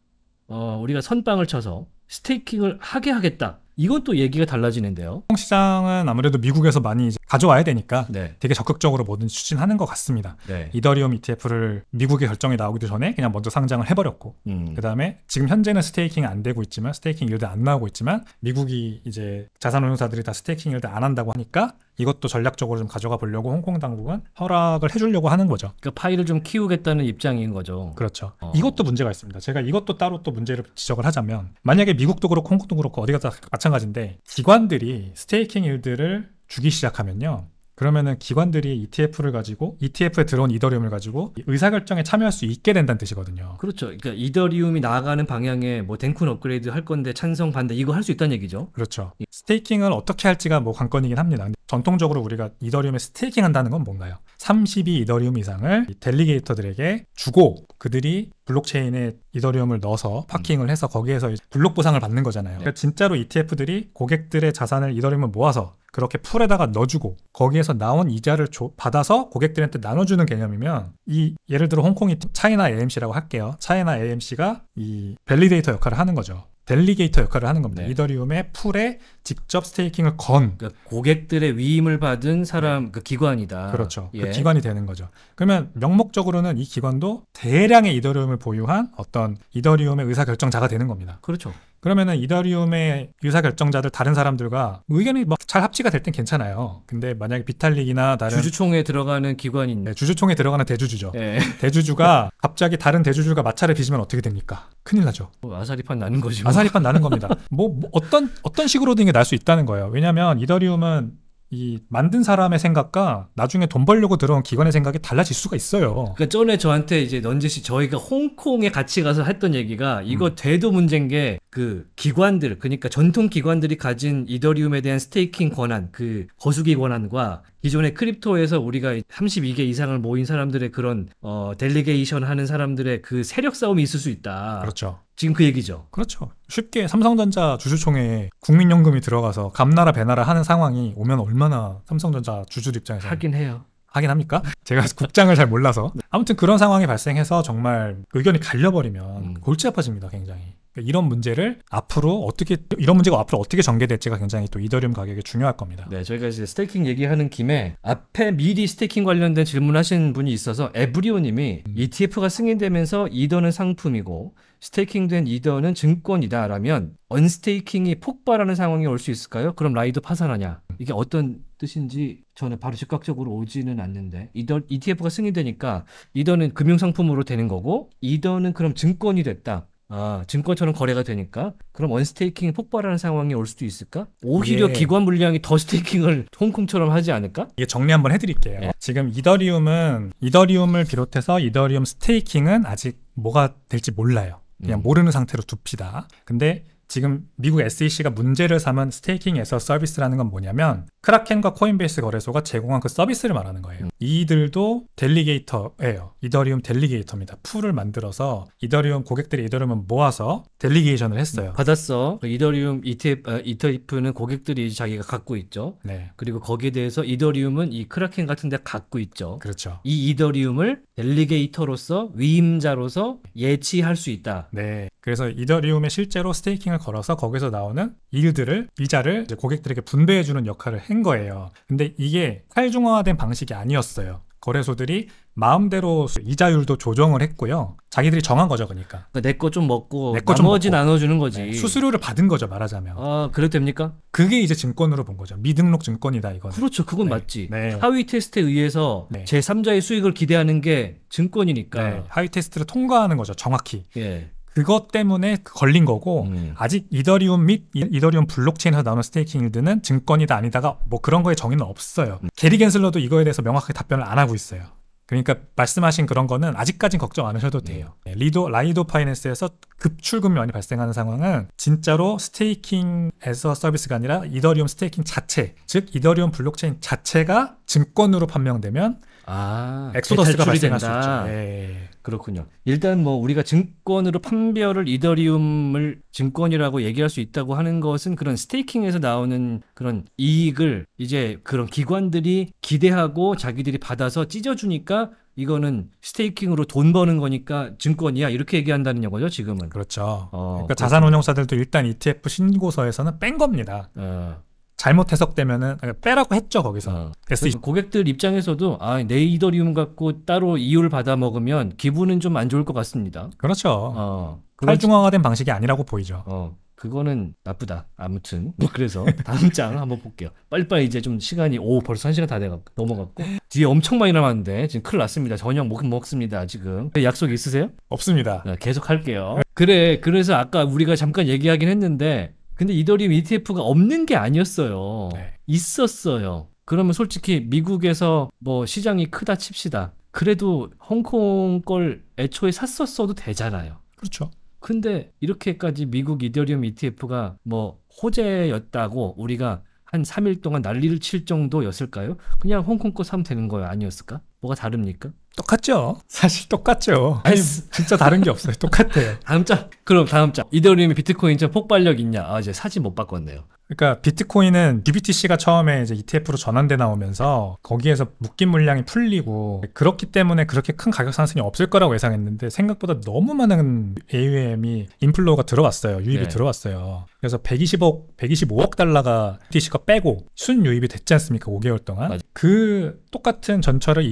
어, 우리가 선빵을 쳐서 스테이킹을 하게 하겠다. 이건 또 얘기가 달라지는데요. 시장은 아무래도 미국에서 많이 가져와야 되니까 네. 되게 적극적으로 뭐든 추진하는 것 같습니다. 네. 이더리움 ETF를 미국의 결정이 나오기도 전에 그냥 먼저 상장을 해버렸고 음. 그다음에 지금 현재는 스테이킹 안 되고 있지만 스테이킹 일드 안 나오고 있지만 미국이 이제 자산운용사들이 다 스테이킹 일드 안 한다고 하니까 이것도 전략적으로 좀 가져가 보려고 홍콩 당국은 허락을 해주려고 하는 거죠. 그 파일을 좀 키우겠다는 입장인 거죠. 그렇죠. 어. 이것도 문제가 있습니다. 제가 이것도 따로 또 문제를 지적을 하자면 만약에 미국도 그렇고 홍콩도 그렇고 어디 가다 마찬 마찬가지인데 기관들이 스테이킹 일드를 주기 시작하면요. 그러면은 기관들이 ETF를 가지고 ETF에 들어온 이더리움을 가지고 의사결정에 참여할 수 있게 된다는 뜻이거든요. 그렇죠. 그러니까 이더리움이 나아가는 방향에 뭐 덴쿤 업그레이드 할 건데 찬성 반대 이거 할 수 있다는 얘기죠. 그렇죠. 예. 스테이킹을 어떻게 할지가 뭐 관건이긴 합니다. 전통적으로 우리가 이더리움에 스테이킹 한다는 건 뭔가요? 32 이더리움 이상을 델리게이터들에게 주고 그들이 블록체인에 이더리움을 넣어서 파킹을 해서 거기에서 블록 보상을 받는 거잖아요. 그러니까 진짜로 ETF들이 고객들의 자산을 이더리움을 모아서 그렇게 풀에다가 넣어주고 거기에서 나온 이자를 조, 받아서 고객들한테 나눠주는 개념이면 이 예를 들어 홍콩이 차이나 AMC라고 할게요. 차이나 AMC가 이 밸리데이터 역할을 하는 거죠. 델리게이터 역할을 하는 겁니다. 네. 이더리움의 풀에 직접 스테이킹을 건 그러니까 고객들의 위임을 받은 사람 네. 그 기관이다. 그렇죠. 그 예. 그 기관이 되는 거죠. 그러면 명목적으로는 이 기관도 대량의 이더리움을 보유한 어떤 이더리움의 의사결정자가 되는 겁니다. 그렇죠. 그러면은 이더리움의 유사 결정자들 다른 사람들과 의견이 막잘 뭐 합치가 될 땐 괜찮아요. 근데 만약에 비탈릭이나 다른 주주총에 들어가는 기관인 네, 주주총에 들어가는 대주주죠. 네. 대주주가 갑자기 다른 대주주가 마찰을 빚으면 어떻게 됩니까? 큰일 나죠. 뭐 아사리판 나는 거지. 아사리판 나는 겁니다. 뭐, 뭐 어떤 어떤 식으로든 이게 날 수 있다는 거예요. 왜냐하면 이더리움은 이 만든 사람의 생각과 나중에 돈 벌려고 들어온 기관의 생각이 달라질 수가 있어요. 그러니까 전에 저한테 이제 넌지 씨 저희가 홍콩에 같이 가서 했던 얘기가 이거 음. 돼도 문제인 게 그 기관들 그러니까 전통 기관들이 가진 이더리움에 대한 스테이킹 권한 그 거수기 권한과 기존의 크립토에서 우리가 32개 이상을 모인 사람들의 그런 어 델리게이션 하는 사람들의 그 세력 싸움이 있을 수 있다. 그렇죠. 지금 그 얘기죠. 그렇죠. 쉽게 삼성전자 주주총회에 국민연금이 들어가서 감나라 배나라 하는 상황이 오면 얼마나 삼성전자 주주 입장에서 하긴 해요. 하긴 합니까? 제가 국장을 잘 몰라서 네. 아무튼 그런 상황이 발생해서 정말 의견이 갈려버리면 음. 골치 아파집니다, 굉장히. 그러니까 이런 문제를 앞으로 어떻게 이런 문제가 앞으로 어떻게 전개될지가 굉장히 또 이더리움 가격에 중요할 겁니다. 네, 저희가 이제 스테이킹 얘기하는 김에 앞에 미리 스테이킹 관련된 질문하신 분이 있어서 에브리오님이 음. ETF가 승인되면서 이더는 상품이고 스테이킹된 이더는 증권이다라면 언스테이킹이 폭발하는 상황이 올 수 있을까요? 그럼 라이더 파산하냐? 이게 어떤 뜻인지 저는 바로 즉각적으로 오지는 않는데 이더, ETF가 승인되니까 이더는 금융상품으로 되는 거고 이더는 그럼 증권이 됐다. 아, 증권처럼 거래가 되니까 그럼 언스테이킹이 폭발하는 상황이 올 수도 있을까? 오히려 예. 기관 물량이 더 스테이킹을 홍콩처럼 하지 않을까? 이게 정리 한번 해드릴게요. 예. 지금 이더리움은 이더리움을 비롯해서 이더리움 스테이킹은 아직 뭐가 될지 몰라요. 그냥 음. 모르는 상태로 둡시다. 근데 지금 미국 SEC가 문제를 삼은 스테이킹에서 서비스라는 건 뭐냐면 크라켄과 코인베이스 거래소가 제공한 그 서비스를 말하는 거예요. 음. 이들도 델리게이터예요. 이더리움 델리게이터입니다. 풀을 만들어서 이더리움 고객들의 이더리움을 모아서 델리게이션을 했어요. 받았어. 그 이더리움 아, 이터이프는 고객들이 자기가 갖고 있죠. 네. 그리고 거기에 대해서 이더리움은 이 크라켄 같은 데 갖고 있죠. 그렇죠. 이 이더리움을 델리게이터로서 위임자로서 예치할 수 있다. 네. 그래서 이더리움에 실제로 스테이킹을 걸어서 거기서 나오는 일들을 이자를 고객들에게 분배해 주는 역할을 한 거예요. 근데 이게 탈중화된 방식이 아니었어요. 거래소들이 마음대로 이자율도 조정을 했고요. 자기들이 정한 거죠, 그러니까. 그러니까 내거 좀 먹고 내거 나머지 먹고. 나눠주는 거지. 네, 수수료를 받은 거죠, 말하자면. 아, 그렇답니까 그게 이제 증권으로 본 거죠. 미등록 증권이다, 이건. 그렇죠, 그건 네. 맞지. 네. 하위 테스트에 의해서 제3자의 수익을 기대하는 게 증권이니까. 네. 하위 테스트를 통과하는 거죠, 정확히. 예. 그것 때문에 걸린 거고 음. 아직 이더리움 및 이더리움 블록체인에서 나오는 스테이킹 일드는 증권이다 아니다가 뭐 그런 거에 정의는 없어요. 음. 게리 겐슬러도 이거에 대해서 명확하게 답변을 안 하고 있어요. 그러니까 말씀하신 그런 거는 아직까진 걱정 안 하셔도 돼요. 음. 리도 라이도 파이낸스에서 급출금 면이 발생하는 상황은 진짜로 스테이킹에서 서비스가 아니라 이더리움 스테이킹 자체, 즉 이더리움 블록체인 자체가 증권으로 판명되면 아, 아, 엑소더스가 그 발생할 된다. 수 있죠. 네. 그렇군요. 일단 뭐 우리가 증권으로 판별을 이더리움을 증권이라고 얘기할 수 있다고 하는 것은 그런 스테이킹에서 나오는 그런 이익을 이제 그런 기관들이 기대하고 자기들이 받아서 찢어주니까 이거는 스테이킹으로 돈 버는 거니까 증권이야 이렇게 얘기한다는 거죠 지금은 그렇죠. 어, 그러니까 그렇죠. 자산운용사들도 일단 ETF 신고서에서는 뺀 겁니다. 어. 잘못 해석되면은 빼라고 했죠 거기서. 어. 고객들 입장에서도 아, 내 이더리움 갖고 따로 이유를 받아 먹으면 기분은 좀 안 좋을 것 같습니다. 그렇죠. 어, 탈중앙화된 방식이 아니라고 보이죠. 어, 그거는 나쁘다. 아무튼 그래서 다음 장 한번 볼게요. 빨리빨리 이제 좀 시간이 오 벌써 한 시간 다 돼가 넘어갔고 뒤에 엄청 많이 남았는데 지금 큰일 났습니다. 저녁 못 먹습니다 지금. 그 약속 있으세요? 없습니다. 네, 계속 할게요. 그래 그래서 아까 우리가 잠깐 얘기하긴 했는데 근데 이더리움 ETF가 없는 게 아니었어요. 네. 있었어요. 그러면 솔직히 미국에서 뭐 시장이 크다 칩시다. 그래도 홍콩 걸 애초에 샀었어도 되잖아요. 그렇죠. 근데 이렇게까지 미국 이더리움 ETF가 뭐 호재였다고 우리가 한 3일 동안 난리를 칠 정도였을까요? 그냥 홍콩 거 사면 되는 거예요 아니었을까? 뭐가 다릅니까? 똑같죠. 사실 똑같죠. 아니, 진짜 다른 게 없어요. 똑같아요. 다음 장. 그럼 다음 장. 이더리님이 비트코인처럼 폭발력 있냐? 아, 이제 사진 못 바꿨네요. 그러니까 비트코인은 GBTC가 처음에 이제 ETF로 전환돼 나오면서 거기에서 묶인 물량이 풀리고 그렇기 때문에 그렇게 큰 가격 상승이 없을 거라고 예상했는데 생각보다 너무 많은 AUM이 인플로우가 들어왔어요. 유입이 네. 들어왔어요. 그래서 120억, 125억 달러가 BTC가 빼고 순 유입이 됐지 않습니까? 5개월 동안. 맞아. 그 똑같은 전철을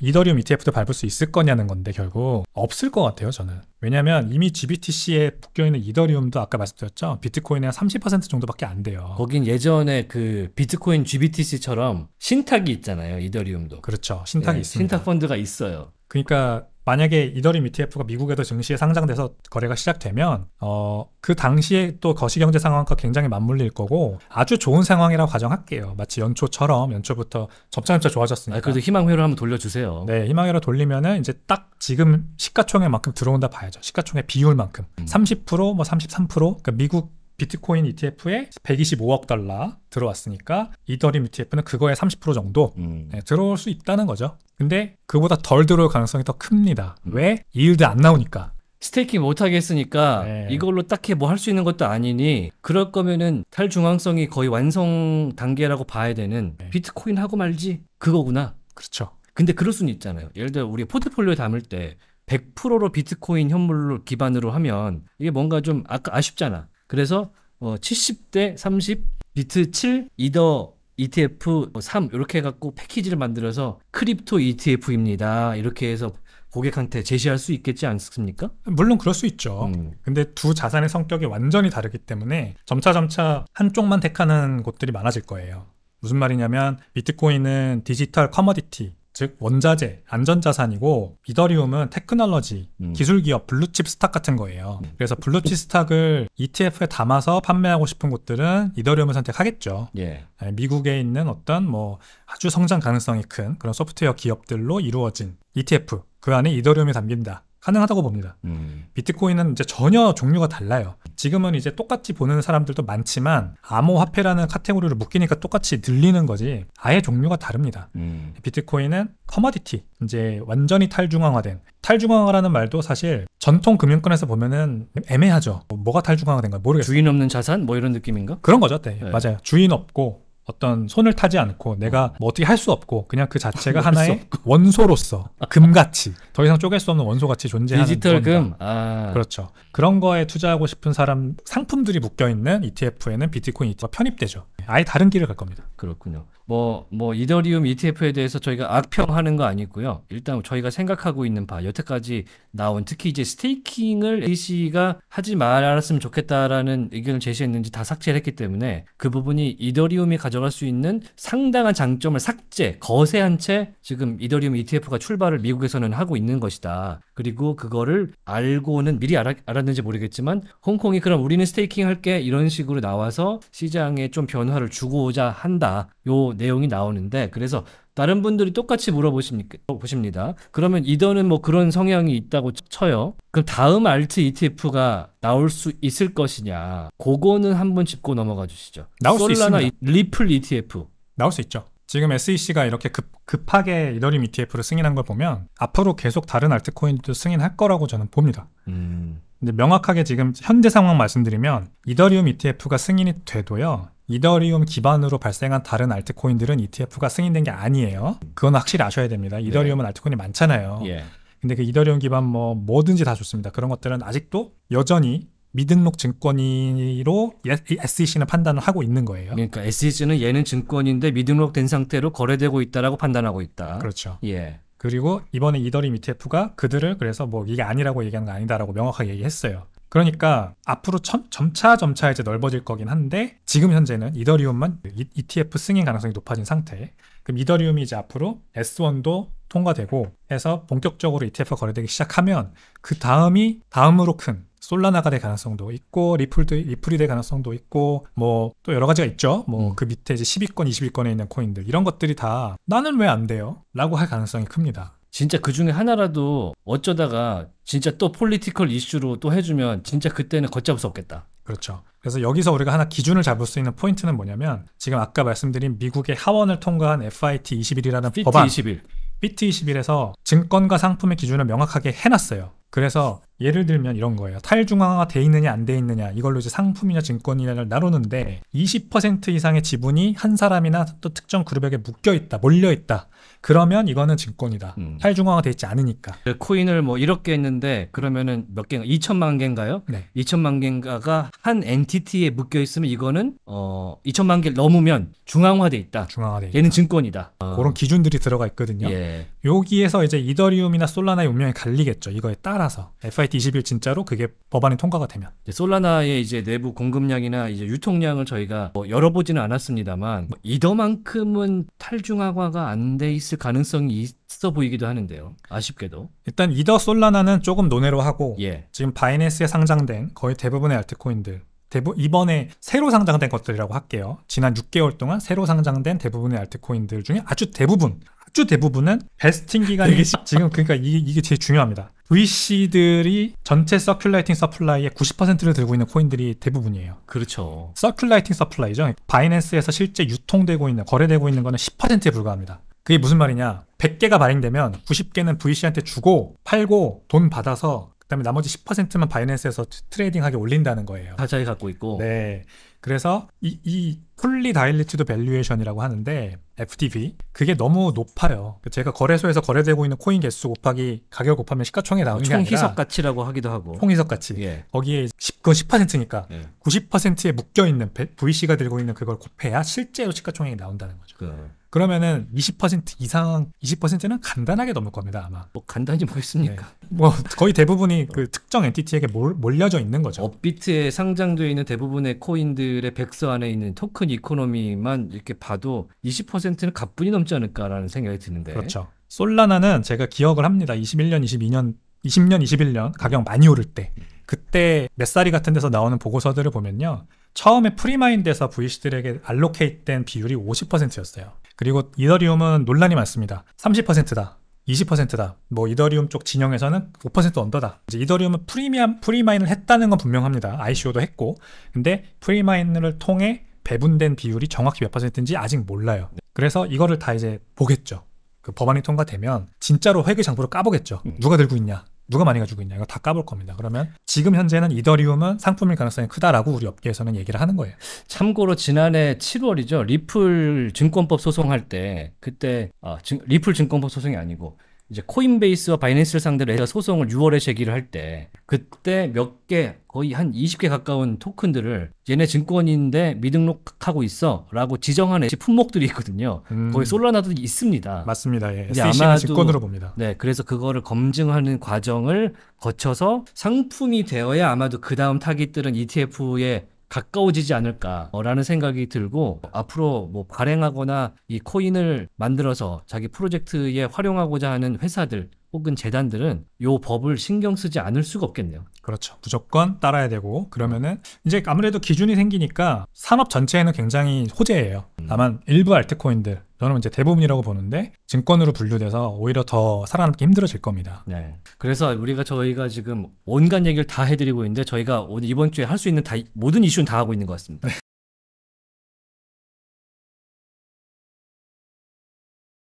이더리움 ETF도 밟을 수 있을 거냐는 건데 결국 없을 것 같아요, 저는. 왜냐하면 이미 GBTC에 묶여 있는 이더리움도 아까 말씀드렸죠 비트코인의 30% 정도밖에 안 돼요. 거긴 예전에 그 비트코인 GBTC처럼 신탁이 있잖아요 이더리움도. 그렇죠 신탁이 네, 있습니다. 신탁 펀드가 있어요. 그러니까 만약에 이더리움 ETF가 미국에도 증시에 상장돼서 거래가 시작되면 어, 그 당시에 또 거시경제 상황과 굉장히 맞물릴 거고 아주 좋은 상황이라고 가정할게요. 마치 연초처럼 연초부터 점차점차 좋아졌으니까. 아, 그래도 희망회로 한번 돌려주세요. 네, 희망회로 돌리면은 이제 딱 지금 시가총액만큼 들어온다 봐야죠. 시가총액 비율만큼 음. 30%뭐 33% 그러니까 미국 비트코인 ETF에 125억 달러 들어왔으니까 이더리움 ETF는 그거의 30% 정도 음. 네, 들어올 수 있다는 거죠. 근데 그보다 덜 들어올 가능성이 더 큽니다. 음. 왜? 이일드 안 나오니까. 스테이킹 못하게 했으니까 네. 이걸로 딱히 뭐 할 수 있는 것도 아니니 그럴 거면은 탈중앙성이 거의 완성 단계라고 봐야 되는 네. 비트코인 하고 말지 그거구나. 그렇죠. 근데 그럴 수는 있잖아요. 예를 들어 우리 포트폴리오에 담을 때 100%로 비트코인 현물로 기반으로 하면 이게 뭔가 좀 아까 아쉽잖아. 그래서 어 70대 30 비트 7 이더 ETF 3 이렇게 해갖고 패키지를 만들어서 크립토 ETF입니다. 이렇게 해서 고객한테 제시할 수 있겠지 않습니까? 물론 그럴 수 있죠. 음. 근데 두 자산의 성격이 완전히 다르기 때문에 점차 점차 한쪽만 택하는 곳들이 많아질 거예요. 무슨 말이냐면 비트코인은 디지털 커머디티 즉 원자재, 안전자산이고 이더리움은 테크놀로지, 음. 기술기업, 블루칩 스탁 같은 거예요. 음. 그래서 블루칩 스탁을 ETF에 담아서 판매하고 싶은 곳들은 이더리움을 선택하겠죠. 예. 예. 미국에 있는 어떤 뭐 아주 성장 가능성이 큰 그런 소프트웨어 기업들로 이루어진 ETF 그 안에 이더리움이 담긴다. 가능하다고 봅니다. 음. 비트코인은 이제 전혀 종류가 달라요. 지금은 이제 똑같이 보는 사람들도 많지만 암호화폐라는 카테고리를 묶이니까 똑같이 늘리는 거지 아예 종류가 다릅니다. 음. 비트코인은 커머디티, 이제 완전히 탈중앙화된 탈중앙화라는 말도 사실 전통 금융권에서 보면은 애매하죠. 뭐가 탈중앙화된 가 모르겠어요. 주인 없는 자산 뭐 이런 느낌인가? 그런 거죠, 네. 네. 맞아요. 주인 없고 어떤 손을 타지 않고 내가 음. 뭐 어떻게 할 수 없고 그냥 그 자체가 하나의 원소로서 금같이 더 이상 쪼갤 수 없는 원소같이 존재하는 디지털 금 아. 그렇죠 그런 거에 투자하고 싶은 사람 상품들이 묶여 있는 ETF에는 비트코인 ETF가 편입되죠 아예 다른 길을 갈 겁니다. 그렇군요. 뭐, 뭐, 이더리움 ETF에 대해서 저희가 악평하는 거 아니고요. 일단 저희가 생각하고 있는 바, 여태까지 나온 특히 이제 스테이킹을 AC가 하지 말았으면 좋겠다라는 의견을 제시했는지 다 삭제를 했기 때문에 그 부분이 이더리움이 가져갈 수 있는 상당한 장점을 삭제, 거세한 채 지금 이더리움 ETF가 출발을 미국에서는 하고 있는 것이다. 그리고 그거를 알고는 미리 알았, 알았는지 모르겠지만 홍콩이 그럼 우리는 스테이킹 할게 이런 식으로 나와서 시장에 좀 변화 변화를 주고자 한다. 요 내용이 나오는데 그래서 다른 분들이 똑같이 물어보십니다. 까보십니 그러면 이더는 뭐 그런 성향이 있다고 쳐요. 그럼 다음 알트 ETF가 나올 수 있을 것이냐? 그거는 한번 짚고 넘어가 주시죠. 나올 수 있습니다. 리플 ETF 나올 수 있죠. 지금 SEC가 이렇게 급, 급하게 이더리움 ETF를 승인한 걸 보면 앞으로 계속 다른 알트코인도 승인할 거라고 저는 봅니다. 음. 근데 명확하게 지금 현재 상황 말씀드리면 이더리움 ETF가 승인이 돼도요. 이더리움 기반으로 발생한 다른 알트코인들은 ETF가 승인된 게 아니에요. 그건 확실히 아셔야 됩니다. 네. 이더리움은 네. 알트코인이 많잖아요. 예. 근데 그 이더리움 기반 뭐 뭐든지 다 좋습니다. 그런 것들은 아직도 여전히 미등록 증권인으로 SEC는 판단을 하고 있는 거예요. 네, 그러니까 SEC는 얘는 증권인데 미등록된 상태로 거래되고 있다라고 판단하고 있다. 그렇죠. 예. 그리고 이번에 이더리움 ETF가 그들을 그래서 뭐 이게 아니라고 얘기하는 거 아니다라고 명확하게 얘기했어요. 그러니까 앞으로 점, 차 점차 이제 넓어질 거긴 한데 지금 현재는 이더리움만 ETF 승인 가능성이 높아진 상태. 그럼 이더리움이 이제 앞으로 S1도 통과되고 해서 본격적으로 ETF가 거래되기 시작하면 그 다음이 다음으로 큰 솔라나가 될 가능성도 있고 리플도 리플이 될 가능성도 있고 뭐 또 여러 가지가 있죠. 뭐그 음. 그 밑에 이제 10위권, 20위권에 있는 코인들 이런 것들이 다 나는 왜 안 돼요?라고 할 가능성이 큽니다. 진짜 그 중에 하나라도 어쩌다가 진짜 또 폴리티컬 이슈로 또 해주면 진짜 그때는 걷잡을 수 없겠다. 그렇죠. 그래서 여기서 우리가 하나 기준을 잡을 수 있는 포인트는 뭐냐면 지금 아까 말씀드린 미국의 하원을 통과한 FIT 21이라는 FIT 법안 21. BT 21에서 증권과 상품의 기준을 명확하게 해놨어요. 그래서 예를 들면 이런 거예요. 탈중앙화가 돼 있느냐 안 돼 있느냐 이걸로 이제 상품이냐 증권이냐를 나누는데 20% 이상의 지분이 한 사람이나 또 특정 그룹에게 묶여 있다, 몰려 있다. 그러면 이거는 증권이다. 음. 탈중앙화 돼 있지 않으니까. 그 코인을 뭐 이렇게 했는데 그러면은 몇 개인가 2천만 개인가요? 네. 2천만 개인가가 한 엔티티에 묶여 있으면 이거는 어 2천만 개 넘으면 중앙화돼 있다. 중앙화돼. 있다. 얘는 증권이다. 어. 그런 기준들이 들어가 있거든요. 예. 여기에서 이제 이더리움이나 솔라나의 운명이 갈리겠죠. 이거에 따라서 FIT 21 진짜로 그게 법안이 통과가 되면. 솔라나의 이제 내부 공급량이나 이제 유통량을 저희가 뭐 열어보지는 않았습니다만 뭐 이더만큼은 탈중앙화가 안 돼 있. 있을 가능성이 있어 보이기도 하는데요. 아쉽게도. 일단 이더 솔라나는 조금 논외로 하고 예. 지금 바이낸스에 상장된 거의 대부분의 알트코인들 대부, 이번에 새로 상장된 것들이라고 할게요. 지난 6개월 동안 새로 상장된 대부분의 알트코인들 중에 아주 대부분 아주 대부분은 베스팅 기간이 네. 지금 그러니까 이게, 이게 제일 중요합니다. VC들이 전체 서큘라이팅 서플라이의 90%를 들고 있는 코인들이 대부분이에요. 그렇죠. 서큘라이팅 서플라이죠. 바이낸스에서 실제 유통되고 있는 거래되고 있는 거는 10%에 불과합니다. 그게 무슨 말이냐 100개가 발행되면 90개는 VC한테 주고 팔고 돈 받아서 그다음에 나머지 10%만 바이낸스에서 트레이딩하게 올린다는 거예요. 자자히 갖고 있고. 네. 그래서 이, 이 풀리 다일리티드 밸류에이션이라고 하는데 FTV 그게 너무 높아요. 그러니까 제가 거래소에서 거래되고 있는 코인 개수 곱하기 가격 곱하면 시가총액 나오는 총 희석 가치라고 하기도 하고. 총 희석 가치. 예. 거기에 10, 그건 10%니까 예. 90%에 묶여 있는 VC가 들고 있는 그걸 곱해야 실제로 시가총액이 나온다는 거죠. 그. 그러면은 20% 이상 20%는 간단하게 넘을 겁니다 아마. 뭐 간단히 뭐겠습니까? 네. 뭐 거의 대부분이 그 특정 엔티티에게 몰, 몰려져 있는 거죠. 업비트에 상장되어 있는 대부분의 코인들의 백서 안에 있는 토큰 이코노미만 이렇게 봐도 20%는 가뿐히 넘지 않을까라는 생각이 드는데. 그렇죠. 솔라나는 제가 기억을 합니다. 21년, 22년, 20년, 21년 가격 많이 오를 때 그때 넷사리 같은 데서 나오는 보고서들을 보면요. 처음에 프리마인드에서 VC들에게 알로케이트된 비율이 50%였어요. 그리고 이더리움은 논란이 많습니다. 30%다. 20%다. 뭐 이더리움 쪽 진영에서는 5% 언더다. 이제 이더리움은 프리미엄 프리마인을 했다는 건 분명합니다. ICO도 했고. 근데 프리마인을 통해 배분된 비율이 정확히 몇 퍼센트인지 아직 몰라요. 그래서 이거를 다 이제 보겠죠. 그 법안이 통과되면 진짜로 회계 장부를 까보겠죠. 음. 누가 들고 있냐. 누가 많이 가지고 있냐 이거 다 까볼 겁니다. 그러면 지금 현재는 이더리움은 상품일 가능성이 크다라고 우리 업계에서는 얘기를 하는 거예요. 참고로 지난해 7월이죠. 리플 증권법 소송할 때 그때 아, 증, 리플 증권법 소송이 아니고 이제 코인베이스와 바이낸스를 상대로 해서 소송을 6월에 제기를 할 때 그때 몇 개 거의 한 20개 가까운 토큰들을 얘네 증권인데 미등록하고 있어라고 지정한 품목들이 있거든요. 음. 거기 솔라나도 있습니다. 맞습니다. 예. E 아마 증권으로 봅니다. 네, 그래서 그거를 검증하는 과정을 거쳐서 상품이 되어야 아마도 그 다음 타깃들은 ETF에 가까워지지 않을까라는 생각이 들고 앞으로 뭐 발행하거나 이 코인을 만들어서 자기 프로젝트에 활용하고자 하는 회사들 혹은 재단들은 요 법을 신경 쓰지 않을 수가 없겠네요. 그렇죠. 무조건 따라야 되고 그러면은 이제 아무래도 기준이 생기니까 산업 전체에는 굉장히 호재예요. 음. 다만 일부 알트코인들 저는 이제 대부분이라고 보는데 증권으로 분류돼서 오히려 더 살아남기 힘들어질 겁니다. 네. 그래서 우리가 저희가 지금 온갖 얘기를 다 해드리고 있는데 저희가 오늘 이번 주에 할 수 있는 다, 모든 이슈는 다 하고 있는 것 같습니다. 네.